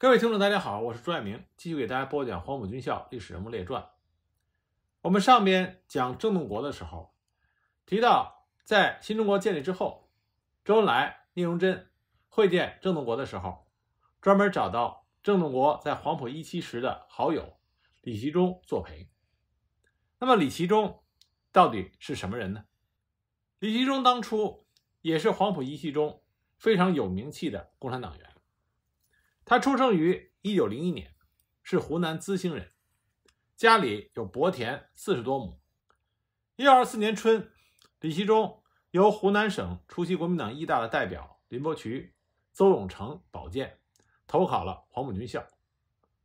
各位听众，大家好，我是朱爱明，继续给大家播讲《黄埔军校历史人物列传》。我们上边讲郑洞国的时候，提到在新中国建立之后，周恩来、聂荣臻会见郑洞国的时候，专门找到郑洞国在黄埔一期时的好友李其中作陪。那么李其中到底是什么人呢？李其中当初也是黄埔一期中非常有名气的共产党员。他出生于一九零一年，是湖南资兴人，家里有薄田四十多亩。一九二四年春，李希忠由湖南省出席国民党一大的代表林伯渠、邹永成保荐，投考了黄埔军校。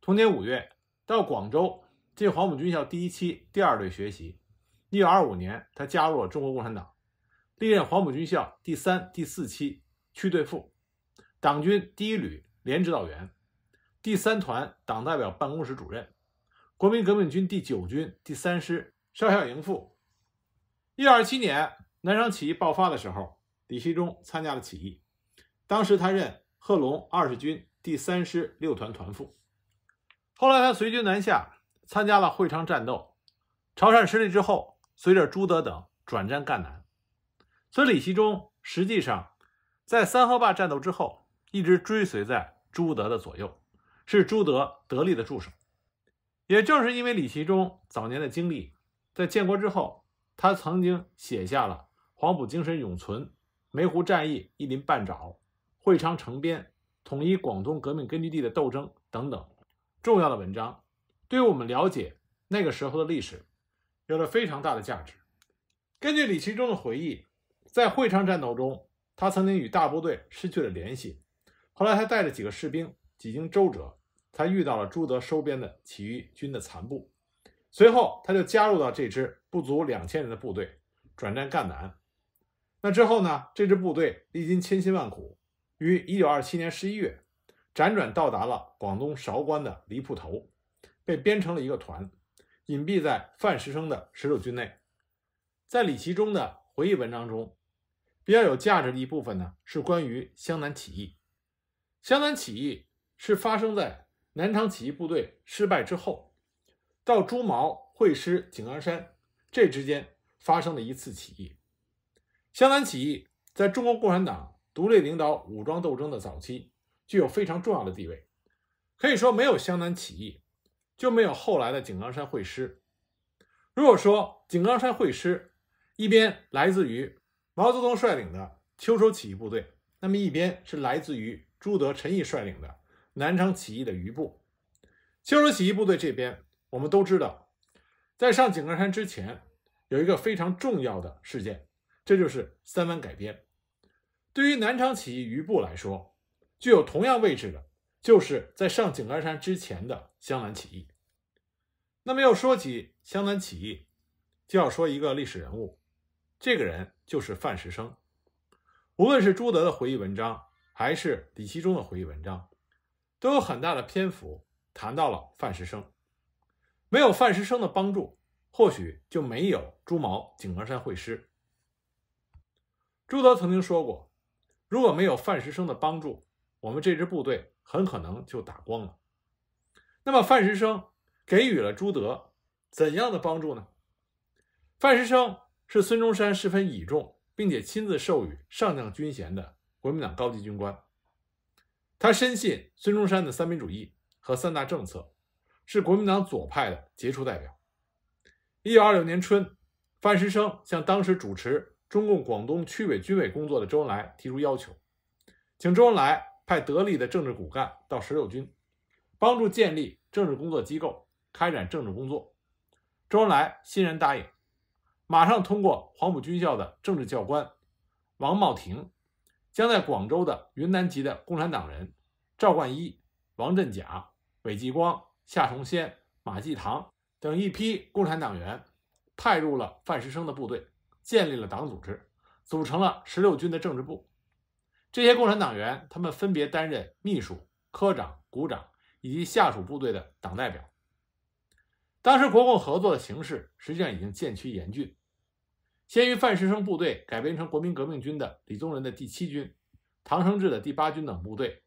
同年五月，到广州进黄埔军校第一期第二队学习。一九二五年，他加入了中国共产党，历任黄埔军校第三、第四期区队副，党军第一旅。连指导员，第三团党代表办公室主任，国民革命军第九军第三师少校营副。一二七年，南昌起义爆发的时候，李希忠参加了起义，当时他任贺龙二十军第三师六团团副。后来他随军南下，参加了会昌战斗、潮汕失利之后，随着朱德等转战赣南。所以李希忠实际上在三河坝战斗之后，一直追随在。朱德的左右是朱德得力的助手，也正是因为李奇忠早年的经历，在建国之后，他曾经写下了《黄埔精神永存》《梅湖战役一鳞半爪》《会昌城边统一广东革命根据地的斗争》等等重要的文章，对于我们了解那个时候的历史，有着非常大的价值。根据李奇忠的回忆，在会昌战斗中，他曾经与大部队失去了联系。后来，他带着几个士兵，几经周折，才遇到了朱德收编的起义军的残部。随后，他就加入到这支不足两千人的部队，转战赣南。那之后呢？这支部队历经千辛万苦，于1927年11月，辗转到达了广东韶关的黎铺头，被编成了一个团，隐蔽在范石生的十六军内。在李奇中的回忆文章中，比较有价值的一部分呢，是关于湘南起义。湘南起义是发生在南昌起义部队失败之后，到朱毛会师井冈山这之间发生的一次起义。湘南起义在中国共产党独立领导武装斗争的早期具有非常重要的地位，可以说没有湘南起义，就没有后来的井冈山会师。如果说井冈山会师一边来自于毛泽东率领的秋收起义部队，那么一边是来自于。朱德、陈毅率领的南昌起义的余部，秋收起义部队这边，我们都知道，在上井冈山之前有一个非常重要的事件，这就是三湾改编。对于南昌起义余部来说，具有同样位置的，就是在上井冈山之前的湘南起义。那么要说起湘南起义，就要说一个历史人物，这个人就是范石生。无论是朱德的回忆文章。还是李其中的回忆文章，都有很大的篇幅谈到了范石生。没有范石生的帮助，或许就没有朱毛井冈山会师。朱德曾经说过，如果没有范石生的帮助，我们这支部队很可能就打光了。那么范石生给予了朱德怎样的帮助呢？范石生是孙中山十分倚重，并且亲自授予上将军衔的。国民党高级军官，他深信孙中山的三民主义和三大政策是国民党左派的杰出代表。一九二六年春，范石生向当时主持中共广东区委军委工作的周恩来提出要求，请周恩来派得力的政治骨干到十六军，帮助建立政治工作机构，开展政治工作。周恩来欣然答应，马上通过黄埔军校的政治教官王茂廷。将在广州的云南籍的共产党人赵冠一、王振甲、韦继光、夏崇先、马继堂等一批共产党员派入了范石生的部队，建立了党组织，组成了十六军的政治部。这些共产党员，他们分别担任秘书、科长、股长以及下属部队的党代表。当时国共合作的形势实际上已经渐趋严峻。先于范石生部队改编成国民革命军的李宗仁的第七军、唐生智的第八军等部队，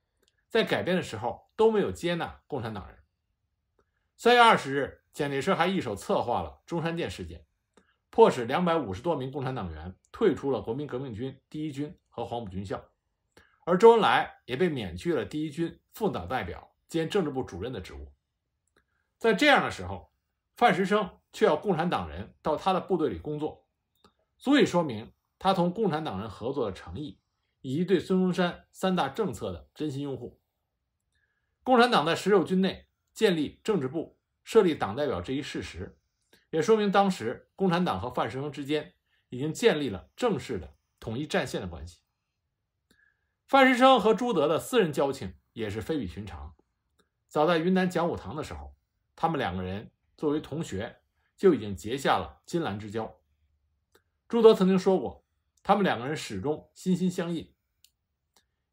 在改编的时候都没有接纳共产党人。三月二十日，蒋介石还一手策划了中山舰事件，迫使两百五十多名共产党员退出了国民革命军第一军和黄埔军校，而周恩来也被免去了第一军副党代表兼政治部主任的职务。在这样的时候，范石生却要共产党人到他的部队里工作。足以说明他同共产党人合作的诚意，以及对孙中山三大政策的真心拥护。共产党在十六军内建立政治部，设立党代表这一事实，也说明当时共产党和范石生之间已经建立了正式的统一战线的关系。范石生和朱德的私人交情也是非比寻常。早在云南讲武堂的时候，他们两个人作为同学就已经结下了金兰之交。朱德曾经说过，他们两个人始终心心相印。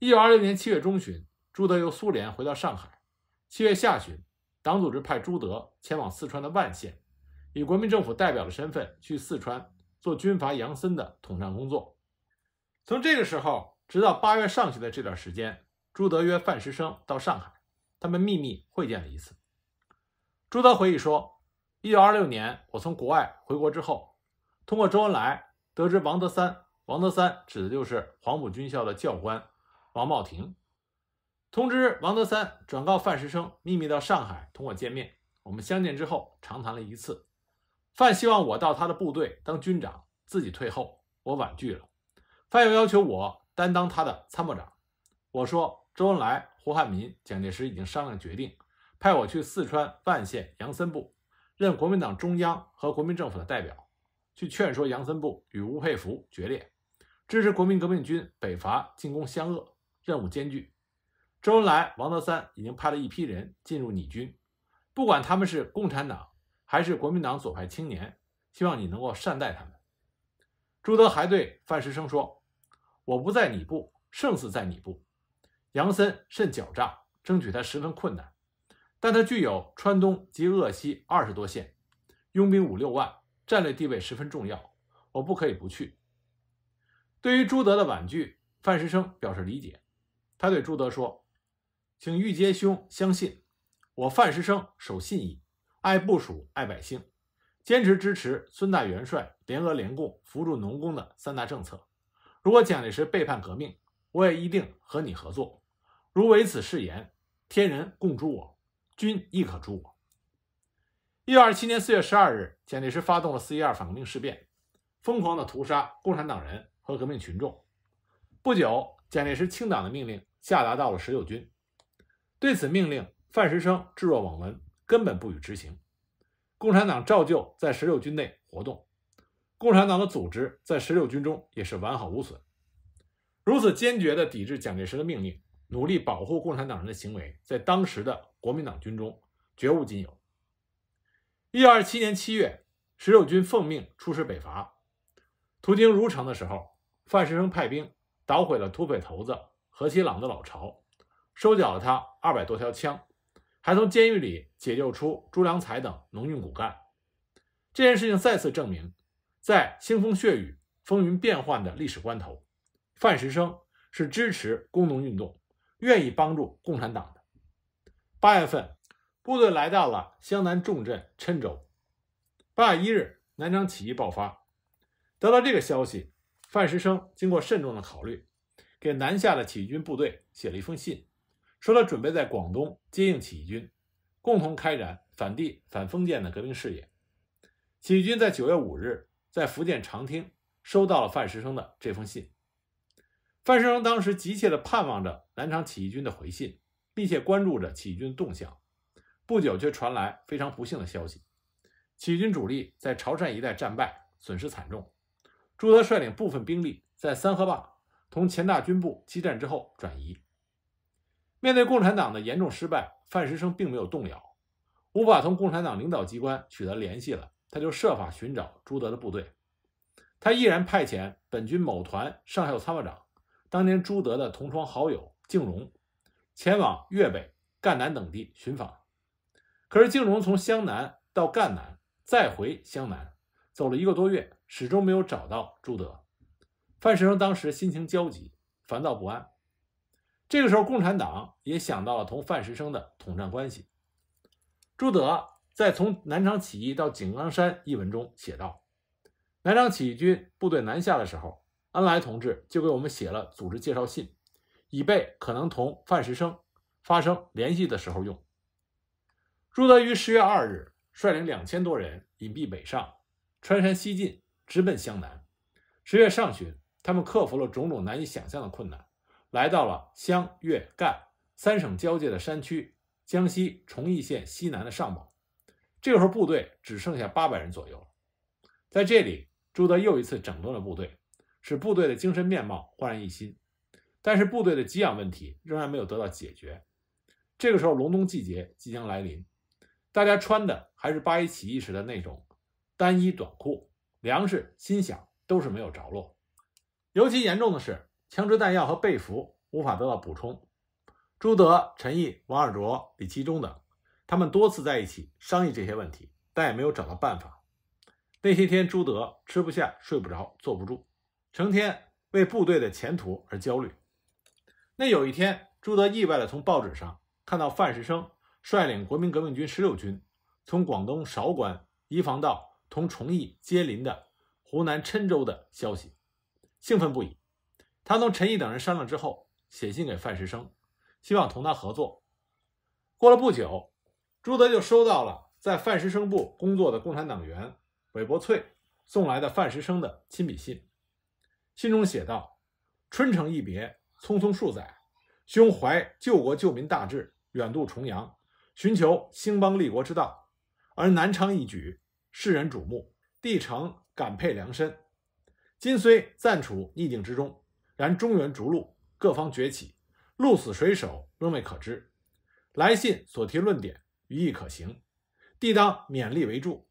一九二六年七月中旬，朱德由苏联回到上海。七月下旬，党组织派朱德前往四川的万县，以国民政府代表的身份去四川做军阀杨森的统战工作。从这个时候直到八月上旬的这段时间，朱德约范石生到上海，他们秘密会见了一次。朱德回忆说：“一九二六年我从国外回国之后，通过周恩来。”得知王德三，王德三指的就是黄埔军校的教官王茂廷。通知王德三转告范石生，秘密到上海同我见面。我们相见之后，长谈了一次。范希望我到他的部队当军长，自己退后。我婉拒了。范又要求我担当他的参谋长。我说，周恩来、胡汉民、蒋介石已经商量决定，派我去四川万县杨森部，任国民党中央和国民政府的代表。去劝说杨森部与吴佩孚决裂，支持国民革命军北伐进攻湘鄂，任务艰巨。周恩来、王德三已经派了一批人进入你军，不管他们是共产党还是国民党左派青年，希望你能够善待他们。朱德还对范石生说：“我不在你部，胜似在你部。杨森甚狡诈，争取他十分困难，但他具有川东及鄂西二十多县，拥兵五六万。”战略地位十分重要，我不可以不去。对于朱德的婉拒，范石生表示理解。他对朱德说：“请玉阶兄相信，我范石生守信义，爱部署，爱百姓，坚持支持孙大元帅联俄联共扶助农工的三大政策。如果蒋介石背叛革命，我也一定和你合作。如违此誓言，天人共诛我，君亦可诛我。”一九二七年四月十二日，蒋介石发动了四一二反革命事变，疯狂的屠杀共产党人和革命群众。不久，蒋介石清党的命令下达到了十六军。对此命令，范石生置若罔闻，根本不予执行。共产党照旧在十六军内活动，共产党的组织在十六军中也是完好无损。如此坚决地抵制蒋介石的命令，努力保护共产党人的行为，在当时的国民党军中绝无仅有。一九二七年七月，十九军奉命出师北伐，途经汝城的时候，范石生派兵捣毁了土匪头子何其朗的老巢，收缴了他二百多条枪，还从监狱里解救出朱良才等农运骨干。这件事情再次证明，在腥风血雨、风云变幻的历史关头，范石生是支持工农运动、愿意帮助共产党的。八月份。部队来到了湘南重镇郴州。八月一日，南昌起义爆发。得到这个消息，范石生经过慎重的考虑，给南下的起义军部队写了一封信，说他准备在广东接应起义军，共同开展反帝反封建的革命事业。起义军在九月五日，在福建长汀收到了范石生的这封信。范石生当时急切的盼望着南昌起义军的回信，密切关注着起义军动向。不久，却传来非常不幸的消息：起义军主力在潮汕一带战败，损失惨重。朱德率领部分兵力在三河坝同前大军部激战之后转移。面对共产党的严重失败，范石生并没有动摇，无法同共产党领导机关取得联系了，他就设法寻找朱德的部队。他毅然派遣本军某团上校参谋长，当年朱德的同窗好友敬荣，前往粤北、赣南等地寻访。可是，靖荣从湘南到赣南，再回湘南，走了一个多月，始终没有找到朱德。范石生当时心情焦急，烦躁不安。这个时候，共产党也想到了同范石生的统战关系。朱德在《从南昌起义到井冈山》一文中写道：“南昌起义军部队南下的时候，恩来同志就给我们写了组织介绍信，以备可能同范石生发生联系的时候用。”朱德于十月二日率领两千多人隐蔽北上，穿山西进，直奔湘南。十月上旬，他们克服了种种难以想象的困难，来到了湘粤赣三省交界的山区——江西崇义县西南的上堡。这个时候，部队只剩下八百人左右了。在这里，朱德又一次整顿了部队，使部队的精神面貌焕然一新。但是，部队的给养问题仍然没有得到解决。这个时候，隆冬季节即将来临。大家穿的还是八一起义时的那种单衣短裤，粮食、心想都是没有着落。尤其严重的是，枪支弹药和被服无法得到补充。朱德、陈毅、王尔琢、李其忠等，他们多次在一起商议这些问题，但也没有找到办法。那些天，朱德吃不下、睡不着、坐不住，成天为部队的前途而焦虑。那有一天，朱德意外地从报纸上看到范石生。率领国民革命军十六军从广东韶关移防到同崇义接邻的湖南郴州的消息，兴奋不已。他同陈毅等人商量之后，写信给范石生，希望同他合作。过了不久，朱德就收到了在范石生部工作的共产党员韦伯翠送来的范石生的亲笔信。信中写道：“春城一别，匆匆数载，胸怀救国救民大志，远渡重洋。”寻求兴邦立国之道，而南昌一举，世人瞩目，帝城感佩良深。今虽暂处逆境之中，然中原逐鹿，各方崛起，鹿死谁手，仍未可知。来信所提论点，于义可行，帝当勉力为助。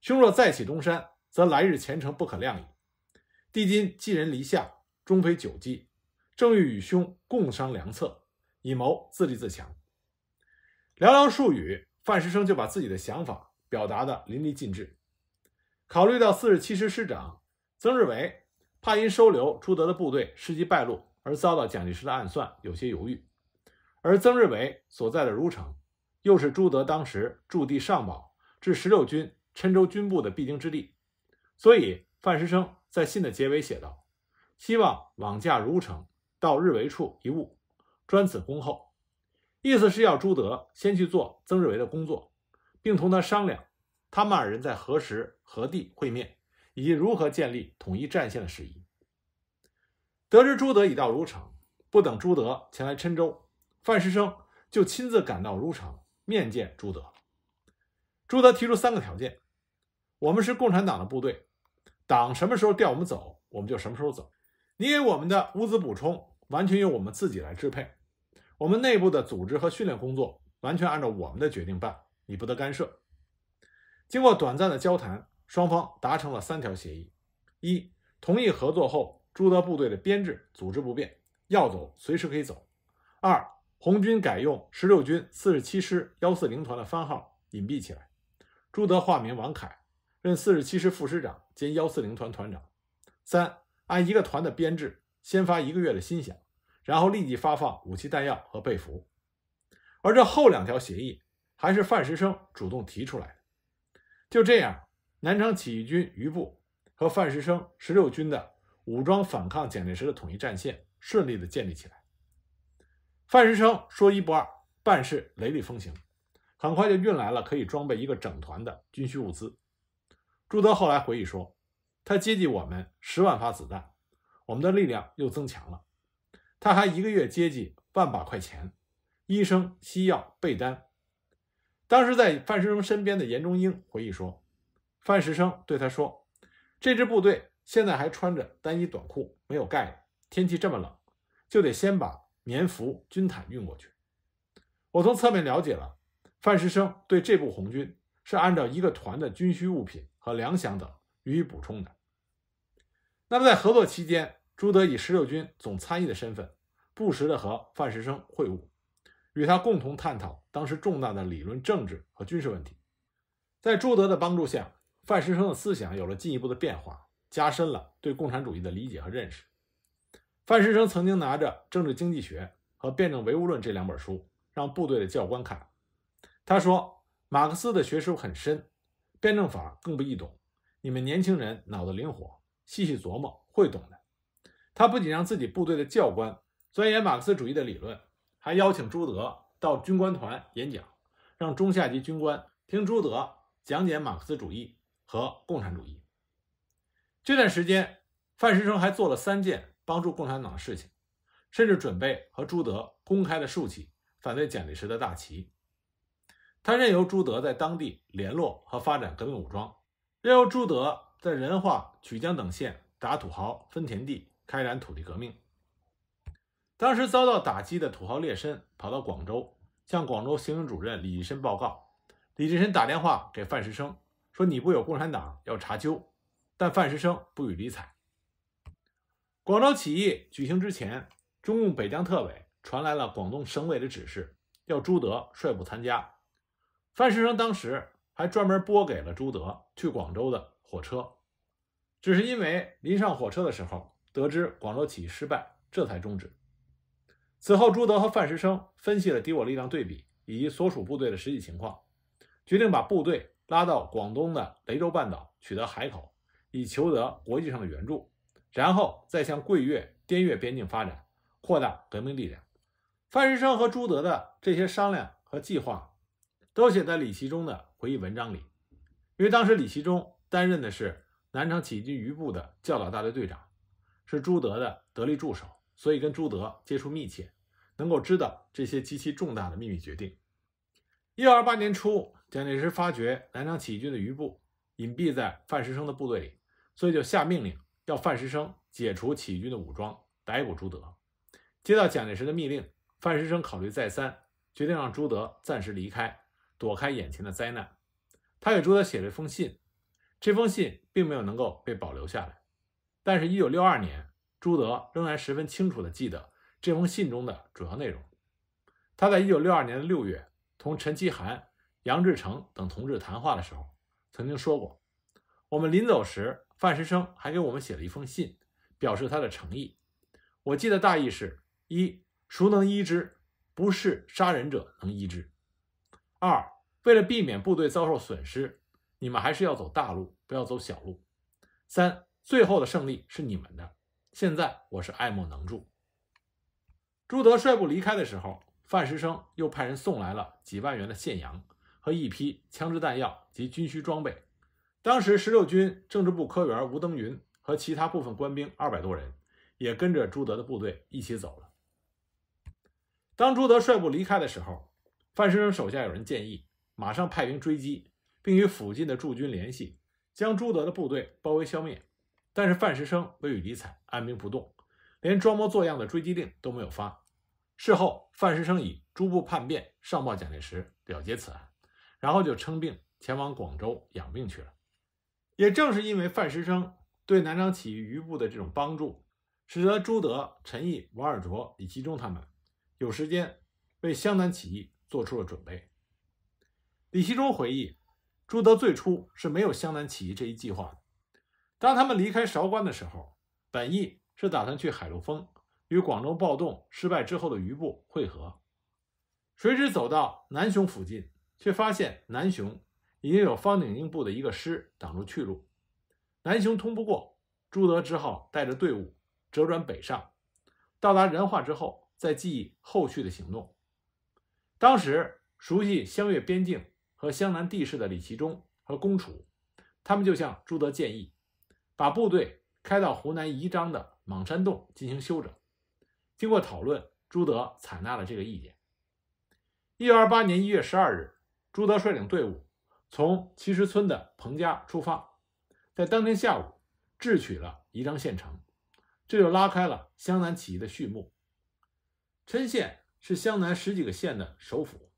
兄若再起东山，则来日前程不可量矣。帝今寄人篱下，终非久计，正欲与兄共商良策，以谋自立自强。寥寥数语，范石生就把自己的想法表达得淋漓尽致。考虑到四十七师师长曾日伟怕因收留朱德的部队事迹败露而遭到蒋介石的暗算，有些犹豫；而曾日伟所在的汝城，又是朱德当时驻地上堡至十六军郴州军部的必经之地，所以范石生在信的结尾写道：“希望网驾汝城，到日炜处一晤，专此恭候。”意思是要朱德先去做曾志伟的工作，并同他商量他们二人在何时何地会面，以及如何建立统一战线的事宜。得知朱德已到汝城，不等朱德前来郴州，范石生就亲自赶到汝城面见朱德。朱德提出三个条件：我们是共产党的部队，党什么时候调我们走，我们就什么时候走；你给我们的物资补充，完全由我们自己来支配。我们内部的组织和训练工作完全按照我们的决定办，你不得干涉。经过短暂的交谈，双方达成了三条协议：一、同意合作后，朱德部队的编制组织不变，要走随时可以走；二、红军改用十六军四十七师幺四零团的番号，隐蔽起来，朱德化名王凯，任四十七师副师长兼幺四零团团长；三、按一个团的编制，先发一个月的薪饷。然后立即发放武器弹药和被服，而这后两条协议还是范石生主动提出来的。就这样，南昌起义军余部和范石生十六军的武装反抗蒋介石的统一战线顺利的建立起来。范石生说一不二，办事雷厉风行，很快就运来了可以装备一个整团的军需物资。朱德后来回忆说：“他接济我们十万发子弹，我们的力量又增强了。”他还一个月接济万把块钱，医生、西药、被单。当时在范石生身边的严中英回忆说，范石生对他说：“这支部队现在还穿着单衣短裤，没有盖的，天气这么冷，就得先把棉服、军毯运过去。”我从侧面了解了，范石生对这部红军是按照一个团的军需物品和粮饷等予以补充的。那么在合作期间。朱德以十六军总参议的身份，不时地和范石生会晤，与他共同探讨当时重大的理论、政治和军事问题。在朱德的帮助下，范石生的思想有了进一步的变化，加深了对共产主义的理解和认识。范石生曾经拿着《政治经济学》和《辩证唯物论》这两本书让部队的教官看，他说：“马克思的学术很深，辩证法更不易懂。你们年轻人脑子灵活，细细琢磨会懂的。”他不仅让自己部队的教官钻研马克思主义的理论，还邀请朱德到军官团演讲，让中下级军官听朱德讲解马克思主义和共产主义。这段时间，范石生还做了三件帮助共产党的事情，甚至准备和朱德公开的竖起反对蒋介石的大旗。他任由朱德在当地联络和发展革命武装，任由朱德在仁化、曲江等县打土豪分田地。开展土地革命，当时遭到打击的土豪劣绅跑到广州，向广州行政主任李济申报告。李济申打电话给范石生，说：“你不有共产党要查究。”但范石生不予理睬。广州起义举行之前，中共北江特委传来了广东省委的指示，要朱德率部参加。范石生当时还专门拨给了朱德去广州的火车，只是因为临上火车的时候。得知广州起义失败，这才终止。此后，朱德和范石生分析了敌我力量对比以及所属部队的实际情况，决定把部队拉到广东的雷州半岛，取得海口，以求得国际上的援助，然后再向桂粤滇越边境发展，扩大革命力量。范石生和朱德的这些商量和计划，都写在李奇中的回忆文章里，因为当时李奇中担任的是南昌起义军余部的教导大队队长。是朱德的得力助手，所以跟朱德接触密切，能够知道这些极其重大的秘密决定。一二八年初，蒋介石发觉南昌起义军的余部隐蔽在范石生的部队里，所以就下命令要范石生解除起义军的武装，逮捕朱德。接到蒋介石的密令，范石生考虑再三，决定让朱德暂时离开，躲开眼前的灾难。他给朱德写了一封信，这封信并没有能够被保留下来，但是，一九六二年。朱德仍然十分清楚的记得这封信中的主要内容。他在一九六二年的六月同陈其涵、杨志成等同志谈话的时候，曾经说过：“我们临走时，范石生还给我们写了一封信，表示他的诚意。我记得大意是：一、孰能医之？不是杀人者能医之；二、为了避免部队遭受损失，你们还是要走大路，不要走小路；三、最后的胜利是你们的。”现在我是爱莫能助。朱德率部离开的时候，范石生又派人送来了几万元的现洋和一批枪支弹药及军需装备。当时，十六军政治部科员吴登云和其他部分官兵二百多人也跟着朱德的部队一起走了。当朱德率部离开的时候，范石生手下有人建议马上派兵追击，并与附近的驻军联系，将朱德的部队包围消灭。但是范石生未予理睬，按兵不动，连装模作样的追击令都没有发。事后，范石生以诸部叛变上报蒋介石，了结此案，然后就称病前往广州养病去了。也正是因为范石生对南昌起义余部的这种帮助，使得朱德、陈毅、王尔琢、李希中他们有时间为湘南起义做出了准备。李希中回忆，朱德最初是没有湘南起义这一计划的。当他们离开韶关的时候，本意是打算去海陆丰，与广州暴动失败之后的余部会合。谁知走到南雄附近，却发现南雄已经有方鼎英部的一个师挡住去路，南雄通不过，朱德只好带着队伍折转北上。到达仁化之后，再忆后续的行动。当时熟悉湘粤边境和湘南地势的李奇中和龚楚，他们就向朱德建议。把部队开到湖南宜章的莽山洞进行休整。经过讨论，朱德采纳了这个意见。一九二八年一月十二日，朱德率领队伍从奇石村的彭家出发，在当天下午智取了宜章县城，这就拉开了湘南起义的序幕。郴县是湘南十几个县的首府，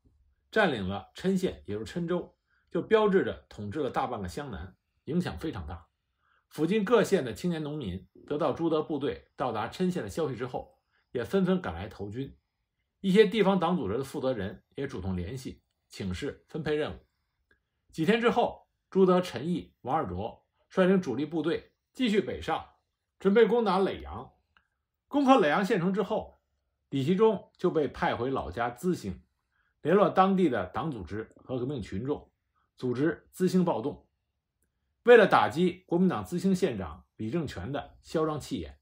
占领了郴县，也就是郴州，就标志着统治了大半个湘南，影响非常大。附近各县的青年农民得到朱德部队到达郴县的消息之后，也纷纷赶来投军。一些地方党组织的负责人也主动联系，请示分配任务。几天之后，朱德、陈毅、王尔琢率领主力部队继续北上，准备攻打耒阳。攻克耒阳县城之后，李其忠就被派回老家资兴，联络当地的党组织和革命群众，组织资兴暴动。为了打击国民党资兴县长李正权的嚣张气焰，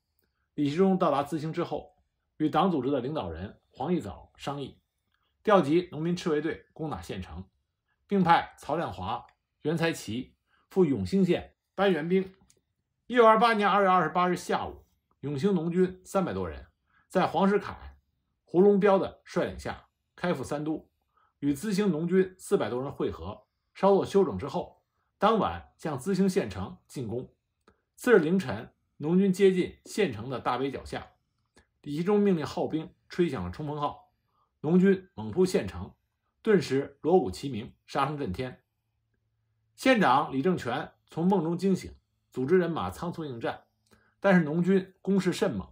李济忠到达资兴之后，与党组织的领导人黄玉藻商议，调集农民赤卫队攻打县城，并派曹亮华、袁才奇赴永兴县搬援兵。1928年2月28日下午，永兴农军300多人在黄世凯、胡龙彪的率领下开赴三都，与资兴农军400多人会合，稍作休整之后。当晚向资兴县城进攻。次日凌晨，农军接近县城的大圩脚下，李其忠命令号兵吹响了冲锋号，农军猛扑县城，顿时锣鼓齐鸣，杀声震天。县长李正权从梦中惊醒，组织人马仓促应战，但是农军攻势甚猛，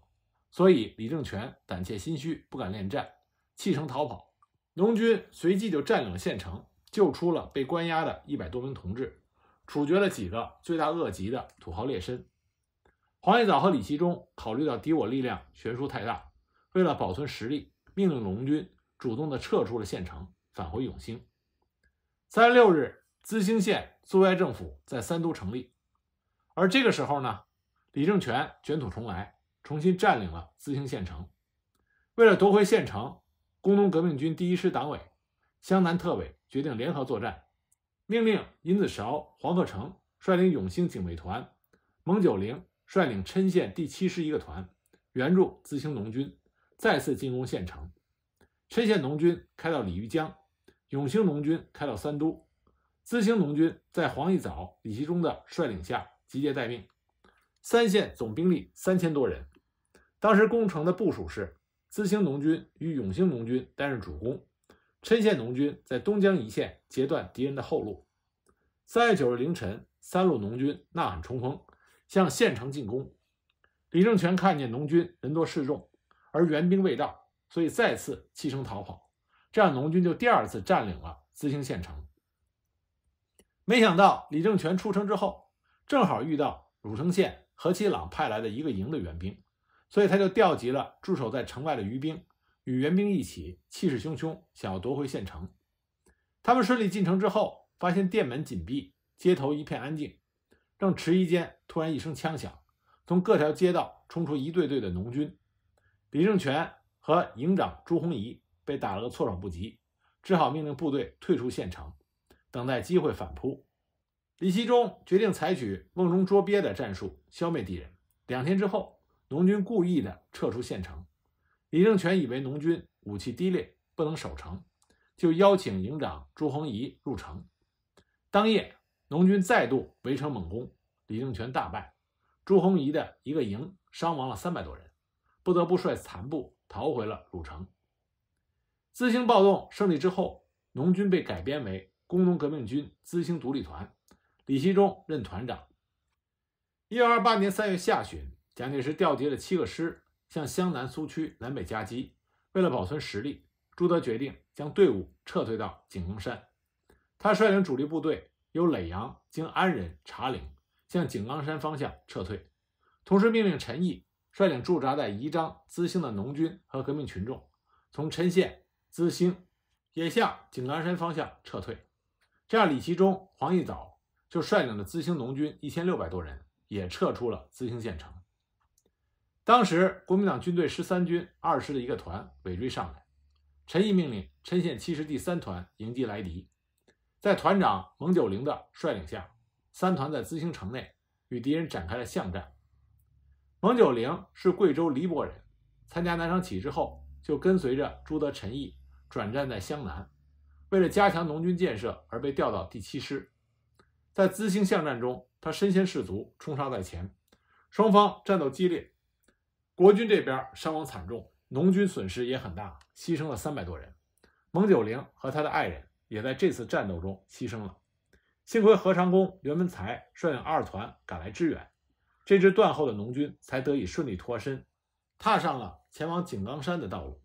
所以李正权胆怯心虚，不敢恋战，弃城逃跑。农军随即就占领了县城，救出了被关押的一百多名同志。处决了几个罪大恶极的土豪劣绅。黄逸藻和李希中考虑到敌我力量悬殊太大，为了保存实力，命令龙军主动的撤出了县城，返回永兴。三月六日，资兴县苏维埃政府在三都成立。而这个时候呢，李正权卷土重来，重新占领了资兴县城。为了夺回县城，工农革命军第一师党委、湘南特委决定联合作战。命令尹子韶、黄鹤成率领永兴警卫团，蒙九龄率领郴县第七师一个团，援助资兴农军，再次进攻县城。郴县农军开到鲤鱼江，永兴农军开到三都，资兴农军在黄一藻、李其忠的率领下集结待命。三县总兵力三千多人。当时攻城的部署是：资兴农军与永兴农军担任主攻。趁县农军在东江一线截断敌人的后路。三月九日凌晨，三路农军呐喊冲锋，向县城进攻。李正权看见农军人多势众，而援兵未到，所以再次弃城逃跑。这样，农军就第二次占领了资兴县城。没想到，李正权出城之后，正好遇到汝城县何其朗派来的一个营的援兵，所以他就调集了驻守在城外的余兵。与援兵一起，气势汹汹，想要夺回县城。他们顺利进城之后，发现店门紧闭，街头一片安静。正迟疑间，突然一声枪响，从各条街道冲出一队队的农军。李正权和营长朱洪仪被打了个措手不及，只好命令部队退出县城，等待机会反扑。李希忠决定采取“瓮中捉鳖”的战术消灭敌人。两天之后，农军故意的撤出县城。李正权以为农军武器低劣，不能守城，就邀请营长朱洪仪入城。当夜，农军再度围城猛攻，李正权大败，朱洪仪的一个营伤亡了三百多人，不得不率残部逃回了鲁城。资兴暴动胜利之后，农军被改编为工农革命军资兴独立团，李希忠任团长。1928年3月下旬，蒋介石调集了七个师。向湘南苏区南北夹击。为了保存实力，朱德决定将队伍撤退到井冈山。他率领主力部队由耒阳经安仁、茶陵向井冈山方向撤退，同时命令陈毅率领驻扎在宜章、资兴的农军和革命群众，从郴县、资兴也向井冈山方向撤退。这样，李奇中、黄义藻就率领的资兴农军一千六百多人也撤出了资兴县城。当时，国民党军队十三军二师的一个团尾追上来，陈毅命令陈县七师第三团迎击来敌，在团长蒙九龄的率领下，三团在资兴城内与敌人展开了巷战。蒙九龄是贵州黎波人，参加南昌起义之后，就跟随着朱德、陈毅转战在湘南，为了加强农军建设而被调到第七师。在资兴巷战中，他身先士卒，冲杀在前，双方战斗激烈。国军这边伤亡惨重，农军损失也很大，牺牲了三百多人。蒙九龄和他的爱人也在这次战斗中牺牲了。幸亏何长工、袁文才率领二团赶来支援，这支断后的农军才得以顺利脱身，踏上了前往井冈山的道路。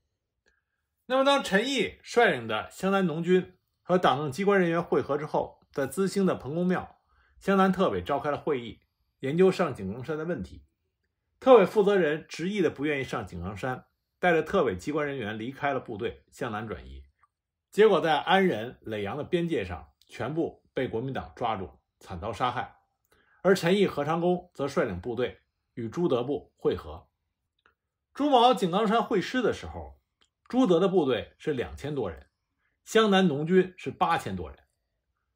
那么，当陈毅率领的湘南农军和党政机关人员会合之后，在资兴的彭公庙，湘南特委召开了会议，研究上井冈山的问题。特委负责人执意的不愿意上井冈山，带着特委机关人员离开了部队，向南转移。结果在安仁、耒阳的边界上，全部被国民党抓住，惨遭杀害。而陈毅、何长工则率领部队与朱德部会合。朱毛井冈山会师的时候，朱德的部队是两千多人，湘南农军是八千多人，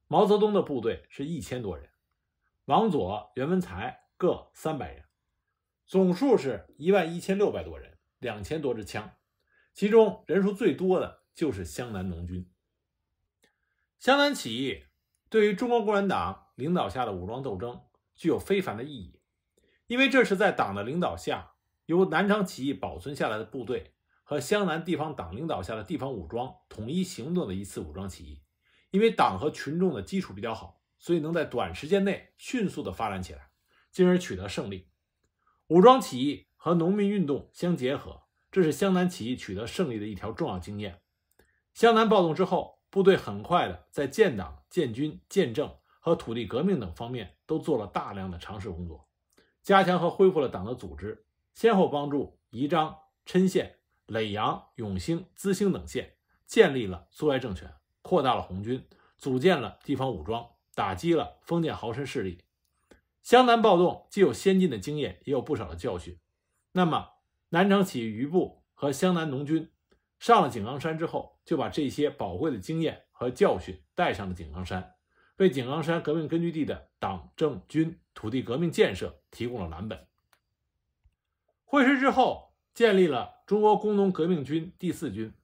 毛泽东的部队是一千多人，王佐、袁文才各三百人。总数是一万一千六百多人，两千多支枪，其中人数最多的就是湘南农军。湘南起义对于中国共产党领导下的武装斗争具有非凡的意义，因为这是在党的领导下，由南昌起义保存下来的部队和湘南地方党领导下的地方武装统一行动的一次武装起义。因为党和群众的基础比较好，所以能在短时间内迅速地发展起来，进而取得胜利。武装起义和农民运动相结合，这是湘南起义取得胜利的一条重要经验。湘南暴动之后，部队很快的在建党建军、建政和土地革命等方面都做了大量的尝试工作，加强和恢复了党的组织，先后帮助宜章、郴县、耒阳、永兴、资兴等县建立了苏维政权，扩大了红军，组建了地方武装，打击了封建豪绅势力。湘南暴动既有先进的经验，也有不少的教训。那么，南昌起义余部和湘南农军上了井冈山之后，就把这些宝贵的经验和教训带上了井冈山，为井冈山革命根据地的党政军土地革命建设提供了蓝本。会师之后，建立了中国工农革命军第四军，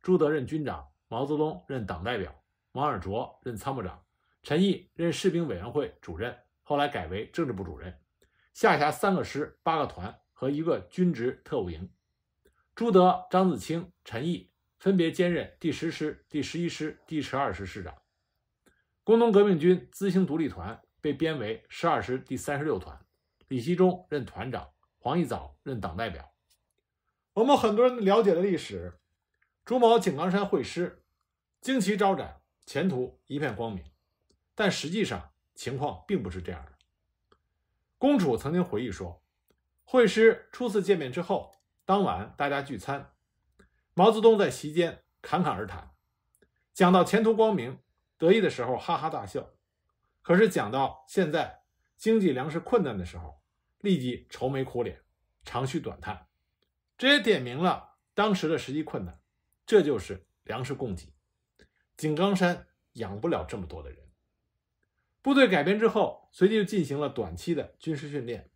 朱德任军长，毛泽东任党代表，王尔琢任参谋长，陈毅任士兵委员会主任。后来改为政治部主任，下辖三个师、八个团和一个军职特务营。朱德、张子清、陈毅分别兼任第十师、第十一师、第十二师师长。工农革命军资兴独立团被编为十二师第三十六团，李希忠任团长，黄义藻任党代表。我们很多人了解的历史，朱毛井冈山会师，旌旗招展，前途一片光明。但实际上。情况并不是这样的。公主曾经回忆说，会师初次见面之后，当晚大家聚餐，毛泽东在席间侃侃而谈，讲到前途光明得意的时候哈哈大笑；可是讲到现在经济粮食困难的时候，立即愁眉苦脸，长吁短叹。这也点明了当时的实际困难，这就是粮食供给，井冈山养不了这么多的人。部队改编之后，随即就进行了短期的军事训练。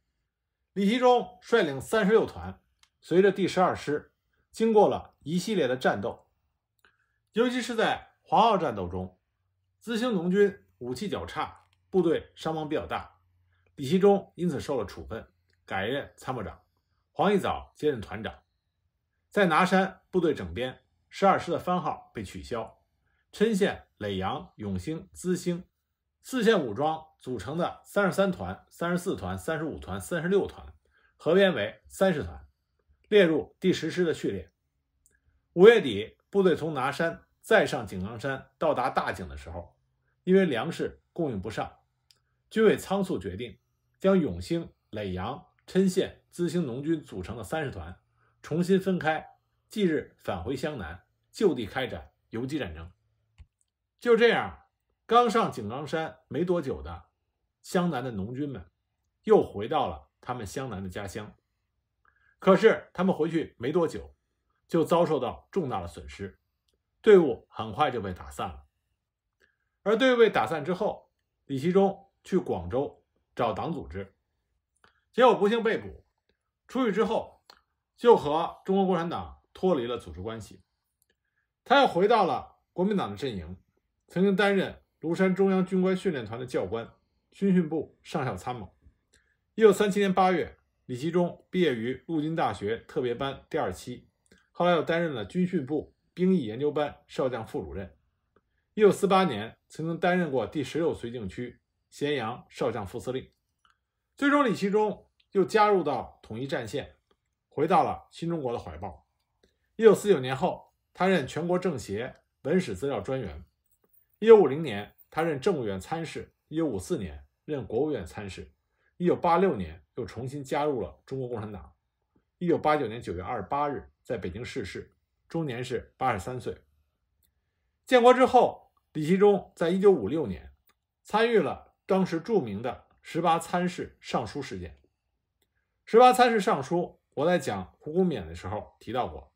李希中率领三十六团，随着第十二师，经过了一系列的战斗，尤其是在黄坳战斗中，资兴农军武器较差，部队伤亡比较大，李希中因此受了处分，改任参谋长，黄一藻接任团长。在拿山部队整编，十二师的番号被取消，郴县、耒阳、永兴、资兴。四县武装组成的三十三团、三十四团、三十五团、三十六团合编为三十团，列入第十师的序列。五月底，部队从拿山再上井冈山，到达大井的时候，因为粮食供应不上，军委仓促决定，将永兴、耒阳、郴县资兴农军组成的三十团重新分开，即日返回湘南，就地开展游击战争。就这样。刚上井冈山没多久的湘南的农军们，又回到了他们湘南的家乡。可是他们回去没多久，就遭受到重大的损失，队伍很快就被打散了。而队伍被打散之后，李希中去广州找党组织，结果不幸被捕。出狱之后，就和中国共产党脱离了组织关系，他又回到了国民党的阵营，曾经担任。庐山中央军官训练团的教官，军训部上校参谋。一九三七年八月，李奇中毕业于陆军大学特别班第二期，后来又担任了军训部兵役研究班少将副主任。一九四八年，曾经担任过第十六绥靖区咸阳少将副司令。最终，李奇中又加入到统一战线，回到了新中国的怀抱。一九四九年后，他任全国政协文史资料专员。一九五零年。他任政务院参事，一九五四年任国务院参事，一九八六年又重新加入了中国共产党。一九八九年九月二十八日在北京逝世，终年是八十三岁。建国之后，李希忠在一九五六年参与了当时著名的“十八参事上书”事件。“十八参事上书”，我在讲胡公冕的时候提到过，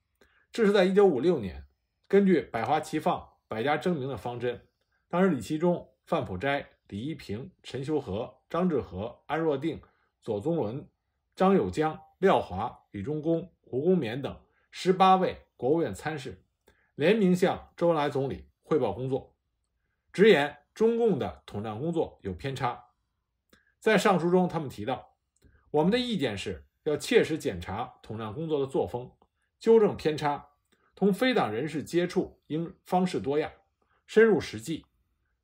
这是在一九五六年根据“百花齐放，百家争鸣”的方针。当时，李其中、范朴斋、李一平、陈修和、张志和、安若定、左宗伦、张友江、廖华、李忠公、胡公冕等十八位国务院参事联名向周恩来总理汇报工作，直言中共的统战工作有偏差。在上书中，他们提到，我们的意见是要切实检查统战工作的作风，纠正偏差，同非党人士接触应方式多样，深入实际。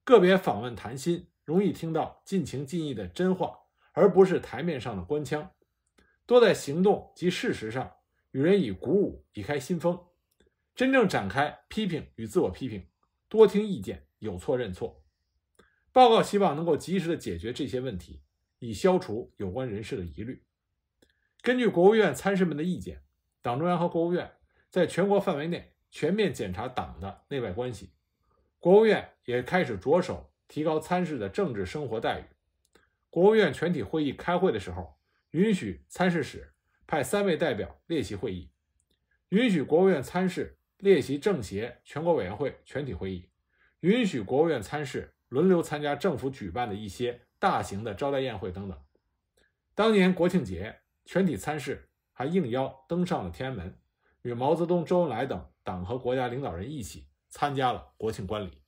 个别访问谈心，容易听到尽情尽意的真话，而不是台面上的官腔。多在行动及事实上与人以鼓舞，以开新风，真正展开批评与自我批评。多听意见，有错认错。报告希望能够及时的解决这些问题，以消除有关人士的疑虑。根据国务院参事们的意见，党中央和国务院在全国范围内全面检查党的内外关系。国务院也开始着手提高参事的政治生活待遇。国务院全体会议开会的时候，允许参事室派三位代表列席会议；允许国务院参事列席政协全国委员会全体会议；允许国务院参事轮流参加政府举办的一些大型的招待宴会等等。当年国庆节，全体参事还应邀登上了天安门，与毛泽东、周恩来等党和国家领导人一起。参加了国庆观礼。